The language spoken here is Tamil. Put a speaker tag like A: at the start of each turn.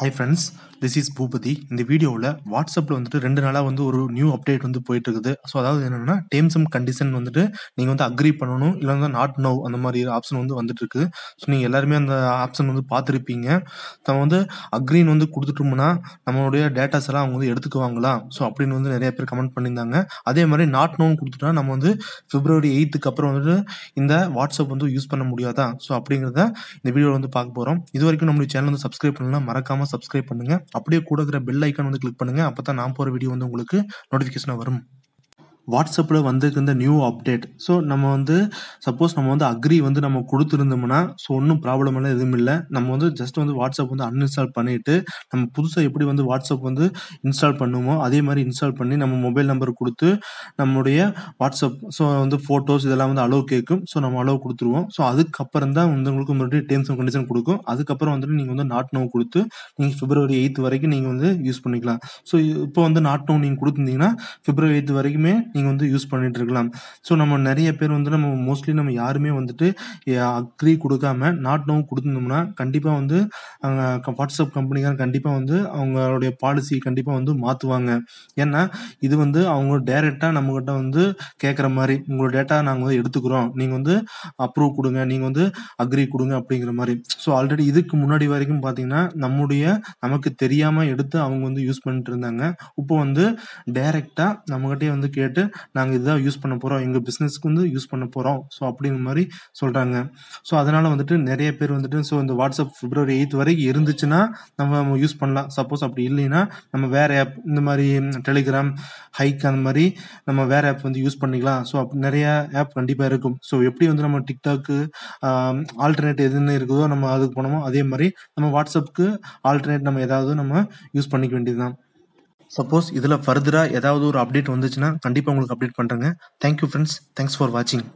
A: Hi friends, this is Boopathi இந்த வீடியோவில் வாட்ஸ்அப்பில் வந்துட்டு ரெண்டு நாளாக வந்து ஒரு நியூ அப்டேட் வந்து போயிட்டு இருக்குது ஸோ அதாவது என்னென்னா டேம்ஸ் அண்ட் கண்டிஷன் வந்துட்டு நீங்கள் வந்து அக்ரி பண்ணணும் இல்லை வந்து நாட் நோ அந்த மாதிரி ஆப்ஷன் வந்து வந்துட்டு இருக்குது ஸோ நீங்கள் எல்லாருமே அந்த ஆப்ஷன் வந்து பார்த்துருப்பீங்க நம்ம வந்து அக்ரின்னு வந்து கொடுத்துட்டோம்னா நம்மளுடைய டேட்டாஸ் எல்லாம் அவங்க வந்து எடுத்துக்குவாங்களா ஸோ அப்படின்னு வந்து நிறைய பேர் கமெண்ட் பண்ணியிருந்தாங்க அதே மாதிரி நாட் நோன்னு கொடுத்துட்டா நம்ம வந்து பிப்ரவரி எயித்துக்கு அப்புறம் வந்துட்டு இந்த வாட்ஸ்அப் வந்து யூஸ் பண்ண முடியாதா ஸோ அப்படிங்கிறத இந்த வீடியோவில் வந்து பார்க்க போகிறோம் இது வரைக்கும் நம்மளுடைய சேனல் வந்து சப்ஸ்கிரைப் பண்ணலாம் மறக்காமல் சப்ஸ்கிரைப் பண்ணுங்கள் அப்படியே கூட இருக்கிற பெல் ஐக்கான் வந்து கிளிக் பண்ணுங்கள் அப்போ தான் நான் போகிற வீடியோ வந்து உங்களுக்கு நோட்டிஃபிகேஷனாக வரும் வாட்ஸ்அப்பில் இந்த நியூ அப்டேட் ஸோ நம்ம வந்து சப்போஸ் நம்ம வந்து அக்ரி வந்து நம்ம கொடுத்துருந்தோம்னா ஸோ ஒன்றும் ப்ராப்ளம் எல்லாம் எதுவும் இல்லை நம்ம வந்து ஜஸ்ட் வந்து வாட்ஸ்அப் வந்து அன்இன்ஸ்டால் பண்ணிவிட்டு நம்ம புதுசாக எப்படி வந்து வாட்ஸ்அப் வந்து இன்ஸ்டால் பண்ணுமோ அதே மாதிரி இன்ஸ்டால் பண்ணி நம்ம மொபைல் நம்பர் கொடுத்து நம்மளுடைய வாட்ஸ்அப் ஸோ வந்து ஃபோட்டோஸ் இதெல்லாம் வந்து அலோவ் கேட்கும் ஸோ நம்ம அலோவ் கொடுத்துருவோம் ஸோ அதுக்கப்புறம் தான் வந்து உங்களுக்கு மறுபடியும் டேர்ம்ஸ் அண்ட் கண்டிஷன் கொடுக்கும் அதுக்கப்புறம் வந்துட்டு நீங்கள் வந்து நாட் நோ கொடுத்து நீங்கள் ஃபிப்ரவரி எயித் வரைக்கும் நீங்கள் வந்து யூஸ் பண்ணிக்கலாம் ஸோ இப்போ வந்து நாட் நோ நீங்கள் கொடுத்துருந்தீங்கன்னா ஃபிப்ரவரி எயித் வரைக்குமே நீங்கள் நீங்கள் வந்து யூஸ் பண்ணிட்டு இருக்கலாம் ஸோ நம்ம நிறைய பேர் வந்து நம்ம மோஸ்ட்லி நம்ம யாருமே வந்துட்டு அக்ரி கொடுக்காம நாட் நோ கொடுத்துருந்தோம்னா கண்டிப்பாக வந்து வாட்ஸ்அப் கம்பெனிக்கார கண்டிப்பாக வந்து அவங்களுடைய பாலிசி கண்டிப்பாக வந்து மாற்றுவாங்க ஏன்னா இது வந்து அவங்க டைரெக்டாக நம்மக்கிட்ட வந்து கேட்குற மாதிரி உங்களோட டேட்டா நாங்கள் வந்து எடுத்துக்கிறோம் நீங்கள் வந்து அப்ரூவ் கொடுங்க நீங்கள் வந்து அக்ரி கொடுங்க அப்படிங்கிற மாதிரி ஸோ ஆல்ரெடி இதுக்கு முன்னாடி வரைக்கும் பார்த்தீங்கன்னா நம்முடைய நமக்கு தெரியாமல் எடுத்து அவங்க வந்து யூஸ் பண்ணிட்டு இருந்தாங்க இப்போ வந்து டைரெக்டாக நம்மகிட்டே வந்து கேட்டு நாங்கள் இதுதான் யூஸ் பண்ண போகிறோம் எங்கள் பிஸ்னஸ்க்கு வந்து யூஸ் பண்ண போகிறோம் ஸோ அப்படிங்கிற மாதிரி சொல்கிறாங்க ஸோ அதனால் வந்துட்டு நிறைய பேர் வந்துட்டு ஸோ இந்த வாட்ஸ்அப் பிப்ரவரி எயித் வரைக்கும் இருந்துச்சுன்னா நம்ம யூஸ் பண்ணலாம் சப்போஸ் அப்படி இல்லைன்னா நம்ம வேறு ஆப் இந்த மாதிரி டெலிகிராம் ஹைக் அந்த மாதிரி நம்ம வேறு ஆப் வந்து யூஸ் பண்ணிக்கலாம் ஸோ அப் நிறைய ஆப் கண்டிப்பாக இருக்கும் ஸோ எப்படி வந்து நம்ம டிக்டாக்கு ஆல்டர்னேட் எதுன்னு இருக்குதோ நம்ம அதுக்கு போனோமோ அதே மாதிரி நம்ம வாட்ஸ்அப்புக்கு ஆல்டர்னேட் நம்ம ஏதாவது நம்ம யூஸ் பண்ணிக்க வேண்டியது தான் சப்போஸ் இதில் ஃபர்தராக ஏதாவது ஒரு அப்டேட் வந்துச்சுன்னா கண்டிப்பாக உங்களுக்கு அப்டேட் பண்ணுறேங்க தேங்க்யூ ஃப்ரெண்ட்ஸ் தேங்க்ஸ் ஃபார் வாட்சிங்